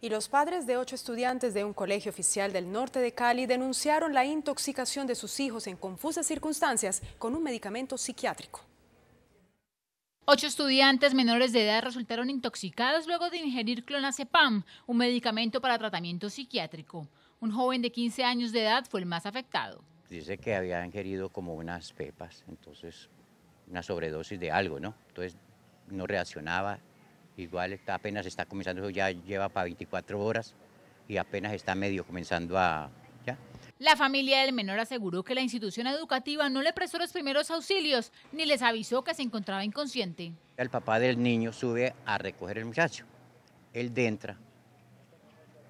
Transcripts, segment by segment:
Y los padres de ocho estudiantes de un colegio oficial del norte de Cali denunciaron la intoxicación de sus hijos en confusas circunstancias con un medicamento psiquiátrico. Ocho estudiantes menores de edad resultaron intoxicados luego de ingerir clonazepam, un medicamento para tratamiento psiquiátrico. Un joven de 15 años de edad fue el más afectado. Dice que había ingerido como unas pepas, entonces una sobredosis de algo, ¿no? Entonces no reaccionaba Igual está, apenas está comenzando, ya lleva para 24 horas y apenas está medio comenzando a... ¿ya? La familia del menor aseguró que la institución educativa no le prestó los primeros auxilios ni les avisó que se encontraba inconsciente. El papá del niño sube a recoger el muchacho. Él entra,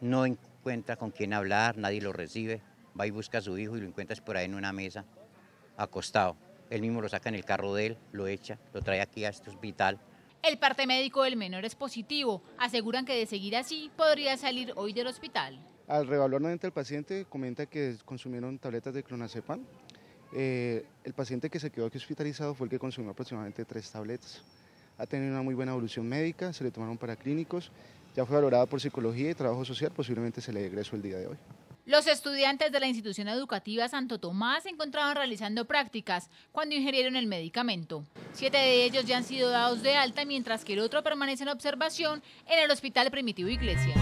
no encuentra con quién hablar, nadie lo recibe, va y busca a su hijo y lo encuentra por ahí en una mesa, acostado. Él mismo lo saca en el carro de él, lo echa, lo trae aquí a este hospital. El parte médico del menor es positivo. Aseguran que de seguir así podría salir hoy del hospital. Al revaluar nuevamente al paciente, comenta que consumieron tabletas de clonazepam. Eh, el paciente que se quedó aquí hospitalizado fue el que consumió aproximadamente tres tabletas. Ha tenido una muy buena evolución médica, se le tomaron para clínicos, ya fue valorada por psicología y trabajo social, posiblemente se le egresó el día de hoy. Los estudiantes de la institución educativa Santo Tomás se encontraban realizando prácticas cuando ingirieron el medicamento. Siete de ellos ya han sido dados de alta, mientras que el otro permanece en observación en el Hospital Primitivo Iglesia.